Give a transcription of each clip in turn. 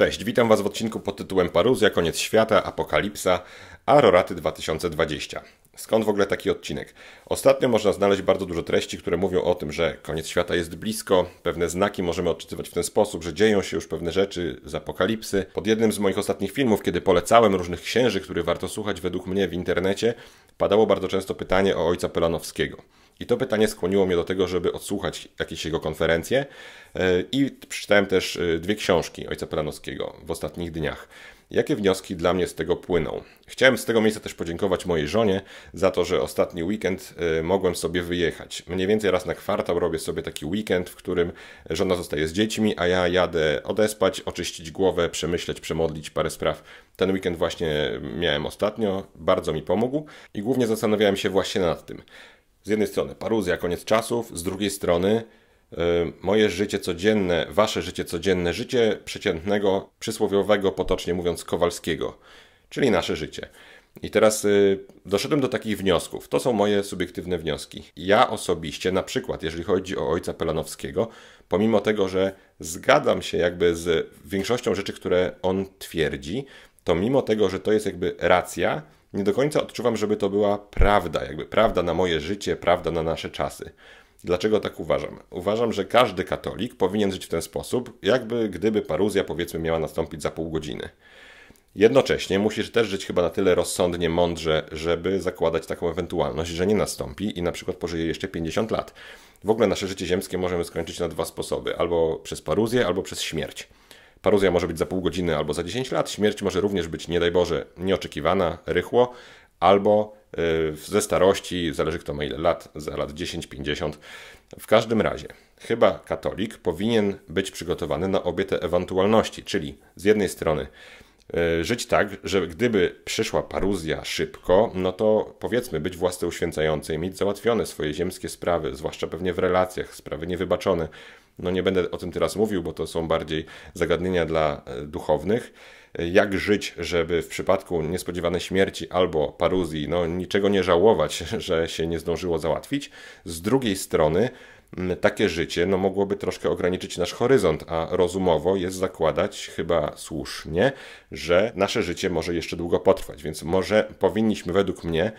Cześć, witam Was w odcinku pod tytułem Paruzja, koniec świata, apokalipsa, Aroraty 2020. Skąd w ogóle taki odcinek? Ostatnio można znaleźć bardzo dużo treści, które mówią o tym, że koniec świata jest blisko, pewne znaki możemy odczytywać w ten sposób, że dzieją się już pewne rzeczy z apokalipsy. Pod jednym z moich ostatnich filmów, kiedy polecałem różnych księży, które warto słuchać według mnie w internecie, padało bardzo często pytanie o ojca Pelanowskiego. I to pytanie skłoniło mnie do tego, żeby odsłuchać jakieś jego konferencje e, i przeczytałem też e, dwie książki ojca Pelanowskiego w ostatnich dniach. Jakie wnioski dla mnie z tego płyną? Chciałem z tego miejsca też podziękować mojej żonie za to, że ostatni weekend e, mogłem sobie wyjechać. Mniej więcej raz na kwartał robię sobie taki weekend, w którym żona zostaje z dziećmi, a ja jadę odespać, oczyścić głowę, przemyśleć, przemodlić parę spraw. Ten weekend właśnie miałem ostatnio, bardzo mi pomógł i głównie zastanawiałem się właśnie nad tym z jednej strony paruzja, koniec czasów, z drugiej strony y, moje życie codzienne, wasze życie codzienne, życie przeciętnego, przysłowiowego, potocznie mówiąc, Kowalskiego, czyli nasze życie. I teraz y, doszedłem do takich wniosków. To są moje subiektywne wnioski. Ja osobiście, na przykład, jeżeli chodzi o ojca Pelanowskiego, pomimo tego, że zgadzam się jakby z większością rzeczy, które on twierdzi, to mimo tego, że to jest jakby racja, nie do końca odczuwam, żeby to była prawda, jakby prawda na moje życie, prawda na nasze czasy. Dlaczego tak uważam? Uważam, że każdy katolik powinien żyć w ten sposób, jakby gdyby paruzja powiedzmy miała nastąpić za pół godziny. Jednocześnie musisz też żyć chyba na tyle rozsądnie, mądrze, żeby zakładać taką ewentualność, że nie nastąpi i na przykład pożyje jeszcze 50 lat. W ogóle nasze życie ziemskie możemy skończyć na dwa sposoby: albo przez paruzję, albo przez śmierć. Paruzja może być za pół godziny albo za 10 lat. Śmierć może również być, nie daj Boże, nieoczekiwana, rychło, albo y, ze starości, zależy kto ma ile lat, za lat 10-50. W każdym razie, chyba katolik powinien być przygotowany na obie te ewentualności, czyli z jednej strony y, żyć tak, że gdyby przyszła paruzja szybko, no to powiedzmy być własne uświęcającej, mieć załatwione swoje ziemskie sprawy, zwłaszcza pewnie w relacjach, sprawy niewybaczone, no nie będę o tym teraz mówił, bo to są bardziej zagadnienia dla e, duchownych. Jak żyć, żeby w przypadku niespodziewanej śmierci albo paruzji no, niczego nie żałować, że się nie zdążyło załatwić. Z drugiej strony, takie życie no, mogłoby troszkę ograniczyć nasz horyzont, a rozumowo jest zakładać, chyba słusznie, że nasze życie może jeszcze długo potrwać, więc może powinniśmy według mnie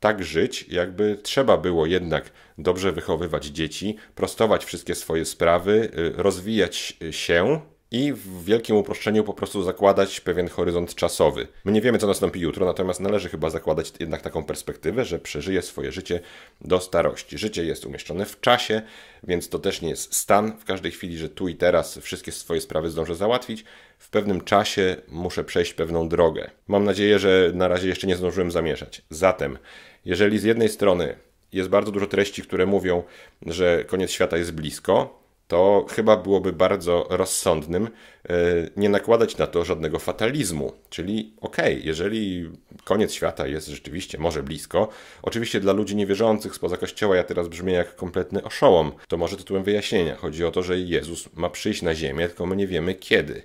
tak żyć, jakby trzeba było jednak dobrze wychowywać dzieci, prostować wszystkie swoje sprawy, y, rozwijać się i w wielkim uproszczeniu po prostu zakładać pewien horyzont czasowy. My nie wiemy, co nastąpi jutro, natomiast należy chyba zakładać jednak taką perspektywę, że przeżyje swoje życie do starości. Życie jest umieszczone w czasie, więc to też nie jest stan w każdej chwili, że tu i teraz wszystkie swoje sprawy zdążę załatwić. W pewnym czasie muszę przejść pewną drogę. Mam nadzieję, że na razie jeszcze nie zdążyłem zamieszać. Zatem jeżeli z jednej strony jest bardzo dużo treści, które mówią, że koniec świata jest blisko, to chyba byłoby bardzo rozsądnym e, nie nakładać na to żadnego fatalizmu. Czyli okej, okay, jeżeli koniec świata jest rzeczywiście może blisko, oczywiście dla ludzi niewierzących spoza kościoła ja teraz brzmię jak kompletny oszołom, to może tytułem wyjaśnienia. Chodzi o to, że Jezus ma przyjść na ziemię, tylko my nie wiemy kiedy.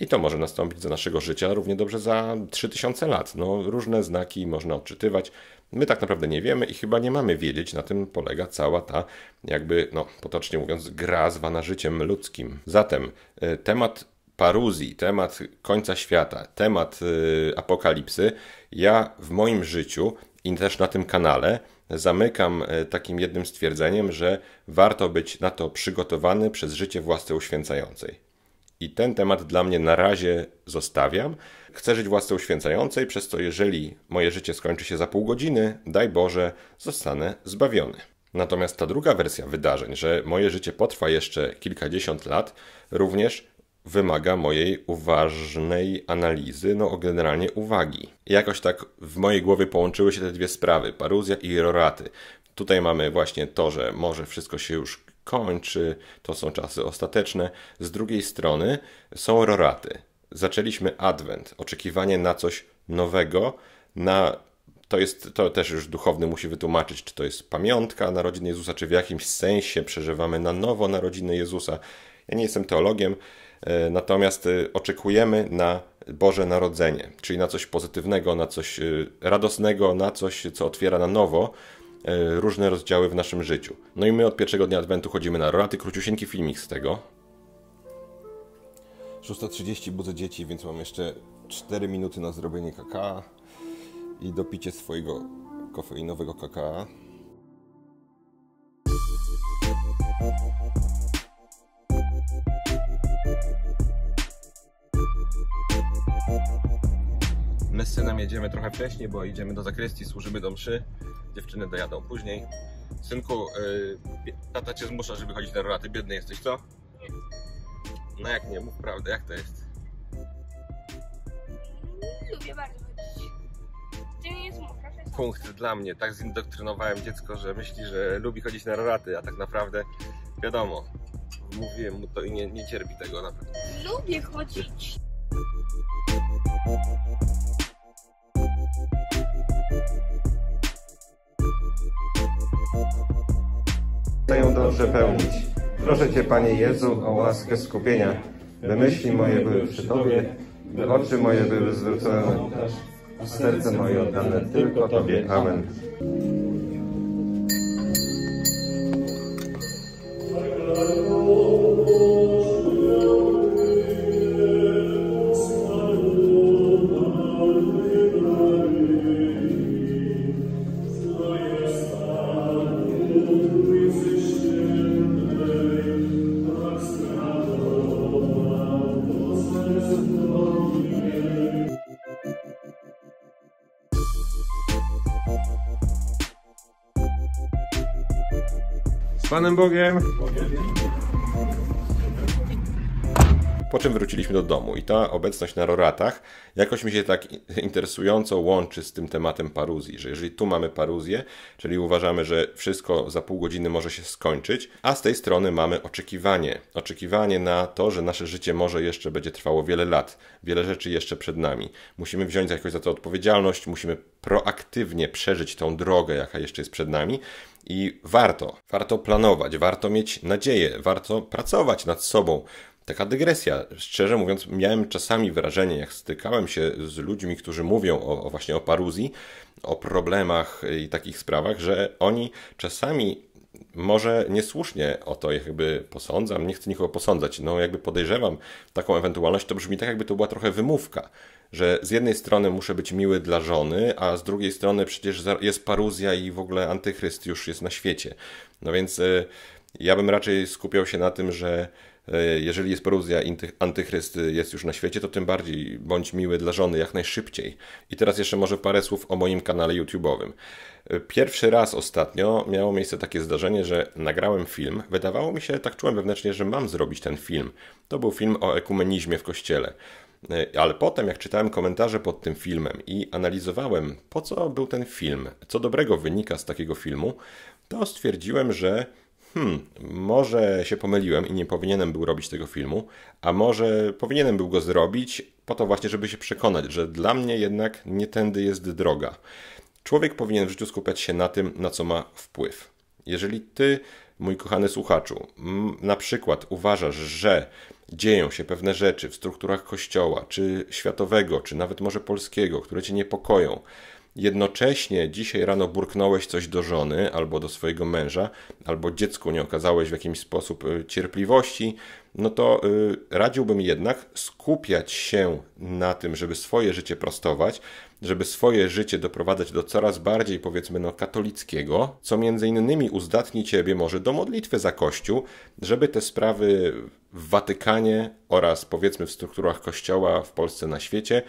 I to może nastąpić za naszego życia, równie dobrze za 3000 lat. No, różne znaki można odczytywać. My tak naprawdę nie wiemy i chyba nie mamy wiedzieć, na tym polega cała ta, jakby, no potocznie mówiąc, gra zwana życiem ludzkim. Zatem e, temat paruzji, temat końca świata, temat e, apokalipsy, ja w moim życiu i też na tym kanale zamykam e, takim jednym stwierdzeniem, że warto być na to przygotowany przez życie własne uświęcającej. I ten temat dla mnie na razie zostawiam. Chcę żyć własce uświęcającej, przez co jeżeli moje życie skończy się za pół godziny, daj Boże, zostanę zbawiony. Natomiast ta druga wersja wydarzeń, że moje życie potrwa jeszcze kilkadziesiąt lat, również wymaga mojej uważnej analizy, no generalnie uwagi. Jakoś tak w mojej głowie połączyły się te dwie sprawy, paruzja i roraty. Tutaj mamy właśnie to, że może wszystko się już kończy, to są czasy ostateczne. Z drugiej strony są roraty zaczęliśmy adwent, oczekiwanie na coś nowego, na to jest, to też już duchowny musi wytłumaczyć, czy to jest pamiątka narodziny Jezusa, czy w jakimś sensie przeżywamy na nowo narodziny Jezusa. Ja nie jestem teologiem, e, natomiast e, oczekujemy na Boże Narodzenie, czyli na coś pozytywnego, na coś e, radosnego, na coś, co otwiera na nowo różne rozdziały w naszym życiu. No i my od pierwszego dnia Adwentu chodzimy na rolaty, króciusieńki filmik z tego, 6.30 budzę dzieci, więc mam jeszcze 4 minuty na zrobienie kaka i dopicie swojego kofeinowego kaka. My z synem jedziemy trochę wcześniej, bo idziemy do zakrystii, służymy do mszy. Dziewczyny dojadą później. Synku, yy, tata cię zmusza, żeby chodzić na rolaty. Biedny jesteś, co? No jak nie, mów prawdę, jak to jest? Lubię bardzo chodzić. Ty nie jest mokra, proszę. Punkt dla mnie. Tak zindoktrynowałem dziecko, że myśli, że lubi chodzić na roraty, a tak naprawdę wiadomo. Mówiłem mu to i nie, nie cierpi tego naprawdę. Lubię chodzić. Chcę ją dobrze pełnić. Proszę Cię, Panie Jezu, o łaskę skupienia, by myśli moje były przy Tobie, by oczy moje były zwrócone na a serce moje oddane tylko Tobie. Amen. Panem Bogiem! Po czym wróciliśmy do domu i ta obecność na roratach jakoś mi się tak interesująco łączy z tym tematem paruzji, że jeżeli tu mamy paruzję, czyli uważamy, że wszystko za pół godziny może się skończyć, a z tej strony mamy oczekiwanie. Oczekiwanie na to, że nasze życie może jeszcze będzie trwało wiele lat, wiele rzeczy jeszcze przed nami. Musimy wziąć jakoś za to odpowiedzialność, musimy proaktywnie przeżyć tą drogę, jaka jeszcze jest przed nami i warto, warto planować, warto mieć nadzieję, warto pracować nad sobą. Taka dygresja. Szczerze mówiąc, miałem czasami wrażenie, jak stykałem się z ludźmi, którzy mówią o, o właśnie o paruzji, o problemach i takich sprawach, że oni czasami może niesłusznie o to jakby posądzam, nie chcę nikogo posądzać, no jakby podejrzewam taką ewentualność, to brzmi tak, jakby to była trochę wymówka że z jednej strony muszę być miły dla żony, a z drugiej strony przecież jest paruzja i w ogóle antychryst już jest na świecie. No więc e, ja bym raczej skupiał się na tym, że e, jeżeli jest paruzja antychryst e, jest już na świecie, to tym bardziej bądź miły dla żony jak najszybciej. I teraz jeszcze może parę słów o moim kanale YouTube'owym. Pierwszy raz ostatnio miało miejsce takie zdarzenie, że nagrałem film. Wydawało mi się, tak czułem wewnętrznie, że mam zrobić ten film. To był film o ekumenizmie w kościele. E, ale potem, jak czytałem komentarze pod tym filmem i analizowałem, po co był ten film, co dobrego wynika z takiego filmu, to stwierdziłem, że hmm, może się pomyliłem i nie powinienem był robić tego filmu, a może powinienem był go zrobić po to właśnie, żeby się przekonać, że dla mnie jednak nie tędy jest droga. Człowiek powinien w życiu skupiać się na tym, na co ma wpływ. Jeżeli ty, mój kochany słuchaczu, na przykład uważasz, że dzieją się pewne rzeczy w strukturach Kościoła, czy światowego, czy nawet może polskiego, które cię niepokoją, jednocześnie dzisiaj rano burknąłeś coś do żony albo do swojego męża, albo dziecku nie okazałeś w jakiś sposób y, cierpliwości, no to y, radziłbym jednak skupiać się na tym, żeby swoje życie prostować, żeby swoje życie doprowadzać do coraz bardziej powiedzmy no katolickiego, co między innymi uzdatni ciebie może do modlitwy za kościół, żeby te sprawy w Watykanie oraz powiedzmy w strukturach kościoła w Polsce na świecie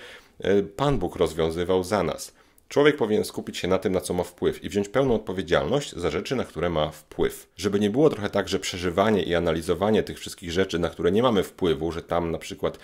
y, Pan Bóg rozwiązywał za nas. Człowiek powinien skupić się na tym, na co ma wpływ i wziąć pełną odpowiedzialność za rzeczy, na które ma wpływ. Żeby nie było trochę tak, że przeżywanie i analizowanie tych wszystkich rzeczy, na które nie mamy wpływu, że tam na przykład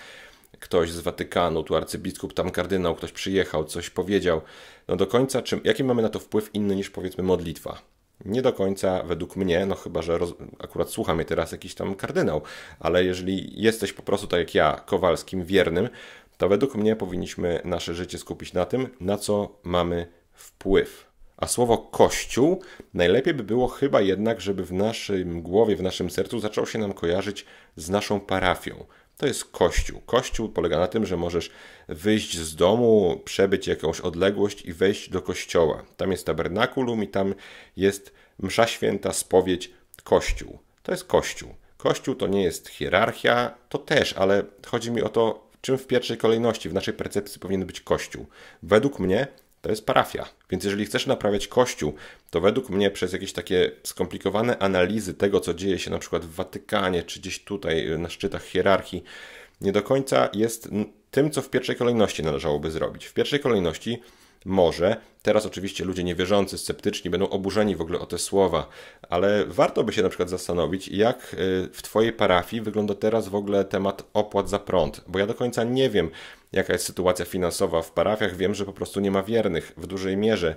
ktoś z Watykanu, tu arcybiskup, tam kardynał, ktoś przyjechał, coś powiedział, no do końca, czym, jaki mamy na to wpływ inny niż powiedzmy modlitwa? Nie do końca według mnie, no chyba, że roz, akurat słucha mnie teraz jakiś tam kardynał, ale jeżeli jesteś po prostu tak jak ja, Kowalskim, wiernym, to według mnie powinniśmy nasze życie skupić na tym, na co mamy wpływ. A słowo kościół najlepiej by było chyba jednak, żeby w naszym głowie, w naszym sercu zaczął się nam kojarzyć z naszą parafią. To jest kościół. Kościół polega na tym, że możesz wyjść z domu, przebyć jakąś odległość i wejść do kościoła. Tam jest tabernakulum i tam jest msza święta, spowiedź, kościół. To jest kościół. Kościół to nie jest hierarchia, to też, ale chodzi mi o to, czym w pierwszej kolejności w naszej percepcji powinien być Kościół? Według mnie to jest parafia. Więc jeżeli chcesz naprawiać Kościół, to według mnie przez jakieś takie skomplikowane analizy tego, co dzieje się na przykład w Watykanie, czy gdzieś tutaj y, na szczytach hierarchii, nie do końca jest tym, co w pierwszej kolejności należałoby zrobić. W pierwszej kolejności może. Teraz oczywiście ludzie niewierzący, sceptyczni będą oburzeni w ogóle o te słowa, ale warto by się na przykład zastanowić, jak y, w Twojej parafii wygląda teraz w ogóle temat opłat za prąd, bo ja do końca nie wiem, jaka jest sytuacja finansowa w parafiach. Wiem, że po prostu nie ma wiernych. W dużej mierze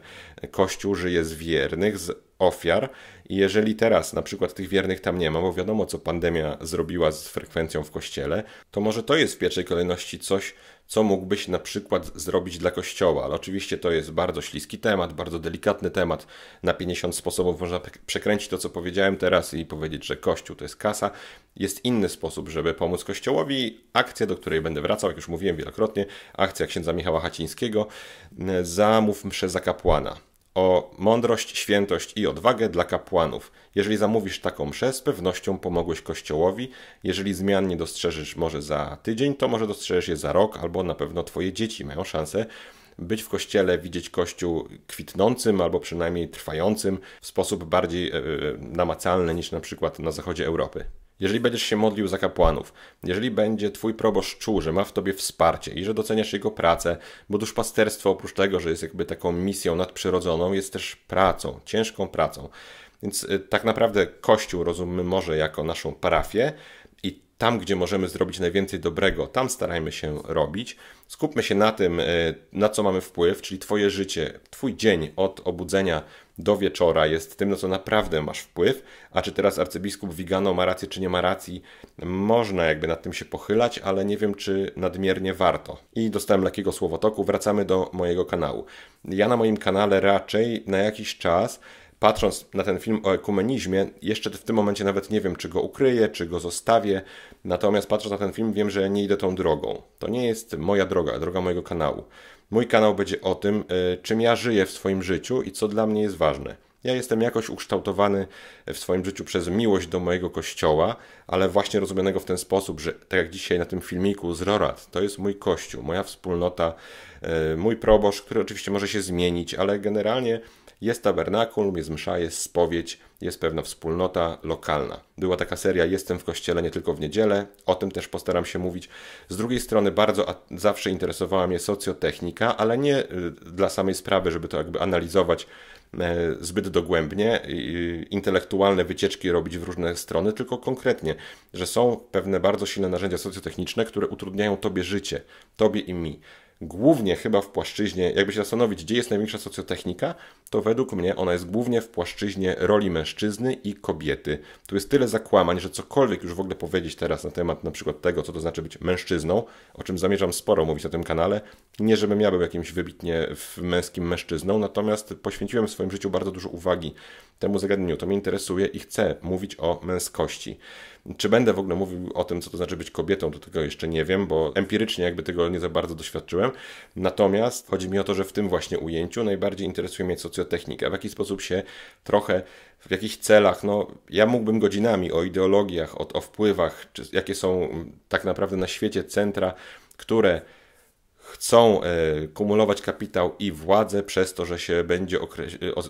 Kościół żyje z wiernych, z ofiar i jeżeli teraz na przykład tych wiernych tam nie ma, bo wiadomo co pandemia zrobiła z frekwencją w Kościele, to może to jest w pierwszej kolejności coś, co mógłbyś na przykład zrobić dla kościoła. Ale oczywiście to jest bardzo śliski temat, bardzo delikatny temat. Na 50 sposobów można przekręcić to, co powiedziałem teraz i powiedzieć, że kościół to jest kasa. Jest inny sposób, żeby pomóc kościołowi. Akcja, do której będę wracał, jak już mówiłem wielokrotnie, akcja księdza Michała Hacińskiego, zamów mszę za kapłana o mądrość, świętość i odwagę dla kapłanów. Jeżeli zamówisz taką mszę, z pewnością pomogłeś Kościołowi. Jeżeli zmian nie dostrzeżysz może za tydzień, to może dostrzeżesz je za rok, albo na pewno Twoje dzieci mają szansę być w kościele, widzieć kościół kwitnącym albo przynajmniej trwającym w sposób bardziej e, e, namacalny niż na przykład na zachodzie Europy. Jeżeli będziesz się modlił za kapłanów, jeżeli będzie twój proboszcz czuł, że ma w tobie wsparcie i że doceniasz jego pracę, bo duszpasterstwo oprócz tego, że jest jakby taką misją nadprzyrodzoną, jest też pracą, ciężką pracą. Więc y, tak naprawdę Kościół rozumiemy może jako naszą parafię, tam, gdzie możemy zrobić najwięcej dobrego, tam starajmy się robić. Skupmy się na tym, e, na co mamy wpływ, czyli Twoje życie, Twój dzień od obudzenia do wieczora jest tym, na co naprawdę masz wpływ. A czy teraz arcybiskup Vigano ma rację, czy nie ma racji, można jakby nad tym się pochylać, ale nie wiem, czy nadmiernie warto. I dostałem lekkiego słowotoku, wracamy do mojego kanału. Ja na moim kanale raczej na jakiś czas patrząc na ten film o ekumenizmie, jeszcze w tym momencie nawet nie wiem, czy go ukryję, czy go zostawię. Natomiast patrząc na ten film, wiem, że nie idę tą drogą. To nie jest moja droga, droga mojego kanału. Mój kanał będzie o tym, y, czym ja żyję w swoim życiu i co dla mnie jest ważne. Ja jestem jakoś ukształtowany w swoim życiu przez miłość do mojego kościoła, ale właśnie rozumianego w ten sposób, że tak jak dzisiaj na tym filmiku z Rorat, to jest mój kościół, moja wspólnota, y, mój proboszcz, który oczywiście może się zmienić, ale generalnie jest tabernakulum, jest msza, jest spowiedź, jest pewna wspólnota lokalna. Była taka seria Jestem w kościele nie tylko w niedzielę, o tym też postaram się mówić. Z drugiej strony bardzo zawsze interesowała mnie socjotechnika, ale nie y, dla samej sprawy, żeby to jakby analizować e, zbyt dogłębnie, intelektualne wycieczki robić w różne strony, tylko konkretnie, że są pewne bardzo silne narzędzia socjotechniczne, które utrudniają tobie życie, tobie i mi głównie chyba w płaszczyźnie, jakby się zastanowić, gdzie jest największa socjotechnika, to według mnie ona jest głównie w płaszczyźnie roli mężczyzny i kobiety. Tu jest tyle zakłamań, że cokolwiek już w ogóle powiedzieć teraz na temat na przykład tego, co to znaczy być mężczyzną, o czym zamierzam sporo mówić na tym kanale, nie żebym ja był jakimś wybitnie męskim mężczyzną, natomiast poświęciłem w swoim życiu bardzo dużo uwagi temu zagadnieniu. To mnie interesuje i chcę mówić o męskości. Czy będę w ogóle mówił o tym, co to znaczy być kobietą, do tego jeszcze nie wiem, bo empirycznie jakby tego nie za bardzo doświadczyłem. Natomiast chodzi mi o to, że w tym właśnie ujęciu najbardziej interesuje mnie socjotechnika, w jaki sposób się trochę w jakich celach, no ja mógłbym godzinami o ideologiach, o, o wpływach, czy, jakie są tak naprawdę na świecie centra, które chcą e, kumulować kapitał i władzę przez to, że się będzie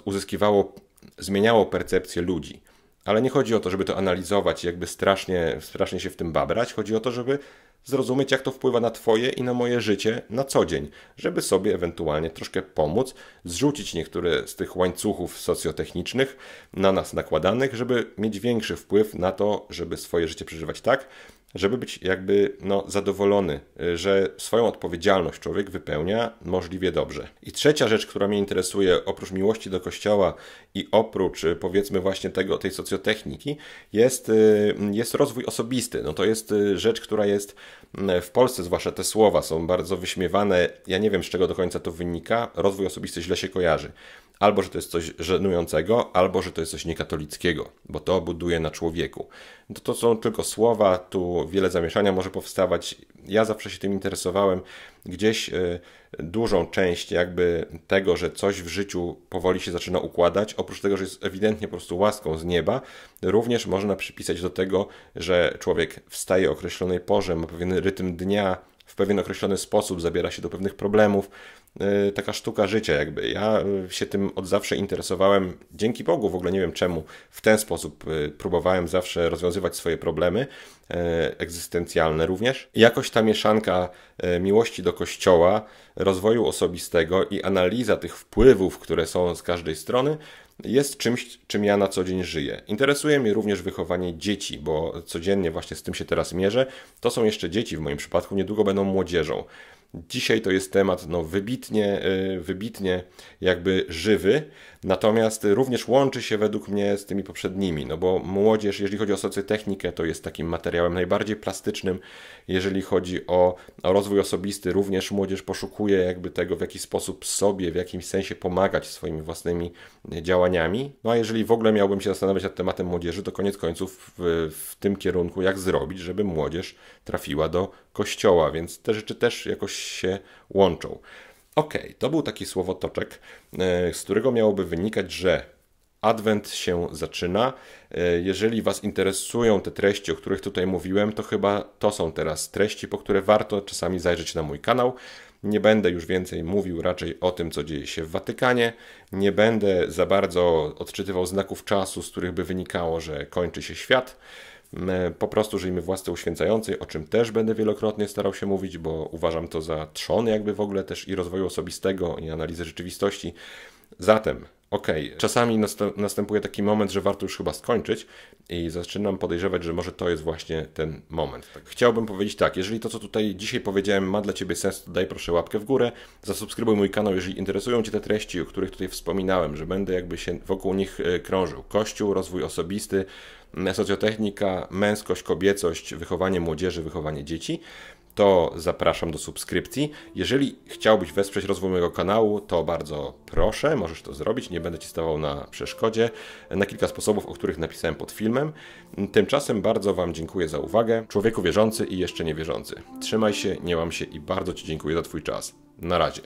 uzyskiwało, zmieniało percepcję ludzi. Ale nie chodzi o to, żeby to analizować, jakby strasznie, strasznie się w tym babrać. Chodzi o to, żeby zrozumieć, jak to wpływa na Twoje i na moje życie na co dzień, żeby sobie ewentualnie troszkę pomóc, zrzucić niektóre z tych łańcuchów socjotechnicznych na nas nakładanych, żeby mieć większy wpływ na to, żeby swoje życie przeżywać tak, żeby być jakby no, zadowolony, y, że swoją odpowiedzialność człowiek wypełnia możliwie dobrze. I trzecia rzecz, która mnie interesuje, oprócz miłości do kościoła i oprócz y, powiedzmy właśnie tego, tej socjotechniki, jest, y, jest rozwój osobisty. No to jest rzecz, która jest mm, w Polsce, zwłaszcza te słowa są bardzo wyśmiewane. Ja nie wiem, z czego do końca to wynika. Rozwój osobisty źle się kojarzy albo że to jest coś żenującego, albo że to jest coś niekatolickiego, bo to buduje na człowieku. To, to są tylko słowa, tu wiele zamieszania może powstawać. Ja zawsze się tym interesowałem. Gdzieś y, dużą część jakby tego, że coś w życiu powoli się zaczyna układać, oprócz tego, że jest ewidentnie po prostu łaską z nieba, również można przypisać do tego, że człowiek wstaje o określonej porze, ma pewien rytm dnia, w pewien określony sposób, zabiera się do pewnych problemów. Y, taka sztuka życia, jakby. Ja y, się tym od zawsze interesowałem, dzięki Bogu, w ogóle nie wiem czemu, w ten sposób y, próbowałem zawsze rozwiązywać swoje problemy egzystencjalne również. Jakoś ta mieszanka miłości do kościoła, rozwoju osobistego i analiza tych wpływów, które są z każdej strony, jest czymś, czym ja na co dzień żyję. Interesuje mnie również wychowanie dzieci, bo codziennie właśnie z tym się teraz mierzę. To są jeszcze dzieci w moim przypadku, niedługo będą młodzieżą. Dzisiaj to jest temat no, wybitnie, y, wybitnie jakby żywy, natomiast również łączy się według mnie z tymi poprzednimi, no bo młodzież, jeżeli chodzi o socjotechnikę, to jest takim materiałem najbardziej plastycznym, jeżeli chodzi o, o rozwój osobisty, również młodzież poszukuje jakby tego, w jaki sposób sobie, w jakimś sensie pomagać swoimi własnymi działaniami. No a jeżeli w ogóle miałbym się zastanawiać nad tematem młodzieży, to koniec końców w, w tym kierunku, jak zrobić, żeby młodzież trafiła do kościoła, więc te rzeczy też jakoś się łączą. Ok, to był taki słowotoczek, e, z którego miałoby wynikać, że Adwent się zaczyna. E, jeżeli Was interesują te treści, o których tutaj mówiłem, to chyba to są teraz treści, po które warto czasami zajrzeć na mój kanał. Nie będę już więcej mówił raczej o tym, co dzieje się w Watykanie. Nie będę za bardzo odczytywał znaków czasu, z których by wynikało, że kończy się świat. E, po prostu żyjmy w łasce uświęcającej, o czym też będę wielokrotnie starał się mówić, bo uważam to za trzon jakby w ogóle też i rozwoju osobistego i analizy rzeczywistości. Zatem, okej, okay, czasami następuje taki moment, że warto już chyba skończyć i zaczynam podejrzewać, że może to jest właśnie ten moment. Tak. Chciałbym powiedzieć tak, jeżeli to, co tutaj dzisiaj powiedziałem ma dla Ciebie sens, to daj proszę łapkę w górę, zasubskrybuj mój kanał, jeżeli interesują Cię te treści, o których tutaj wspominałem, że będę jakby się wokół nich e, krążył. Kościół, rozwój osobisty, e, socjotechnika, męskość, kobiecość, wychowanie młodzieży, wychowanie dzieci to zapraszam do subskrypcji. Jeżeli chciałbyś wesprzeć rozwój mojego kanału, to bardzo proszę, możesz to zrobić, nie będę ci stawał na przeszkodzie, na kilka sposobów, o których napisałem pod filmem. Tymczasem bardzo Wam dziękuję za uwagę, człowieku wierzący i jeszcze niewierzący. Trzymaj się, nie łam się i bardzo Ci dziękuję za Twój czas. Na razie.